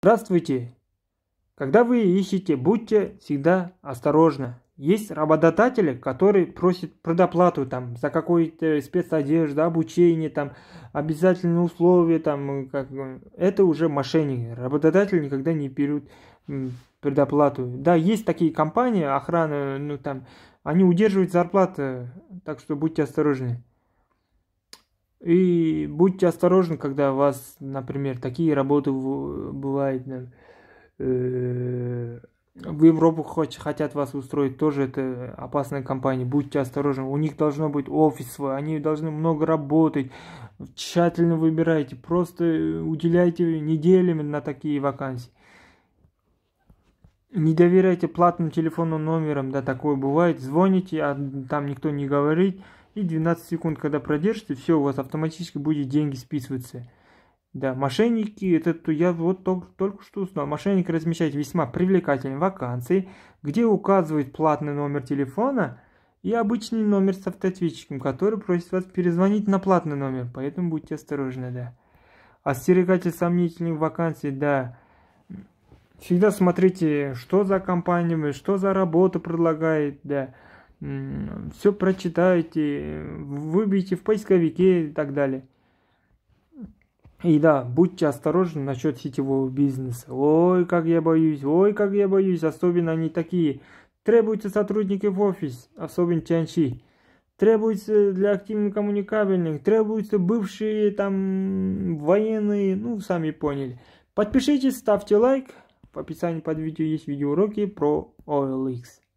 Здравствуйте! Когда вы ищете, будьте всегда осторожны. Есть работодатели, которые просят предоплату там, за какую-то спецодежду, обучение, там, обязательные условия. Там, э, как... Э, это уже мошенники. Работодатели никогда не берут предоплату. Да, есть такие компании, охраны, э, ну там, они удерживают зарплаты, так что будьте осторожны. И будьте осторожны, когда у вас, например, такие работы бывают. Э, в Европу хоть, хотят вас устроить, тоже это опасная компания, будьте осторожны. У них должно быть офис свой, они должны много работать. Тщательно выбирайте, просто уделяйте неделями на такие вакансии. Не доверяйте платным телефонным номерам, да, такое бывает. Звоните, а там никто не говорит. И 12 секунд, когда продержите, все, у вас автоматически будет деньги списываться. Да, мошенники, это то я вот только, только что узнал. Мошенники размещают весьма привлекательные вакансии, где указывают платный номер телефона и обычный номер с автоответчиком, который просит вас перезвонить на платный номер, поэтому будьте осторожны, да. Остерегатель а сомнительных вакансий, да. Всегда смотрите, что за компания, что за работу предлагает, да все прочитайте, выбейте в поисковике и так далее. И да, будьте осторожны насчет сетевого бизнеса. Ой, как я боюсь, ой, как я боюсь, особенно они такие. Требуются сотрудники в офис, особенно чанчи. Требуются для активных коммуникабельных, требуются бывшие там военные, ну, сами поняли. Подпишитесь, ставьте лайк. В описании под видео есть видеоуроки про OLX.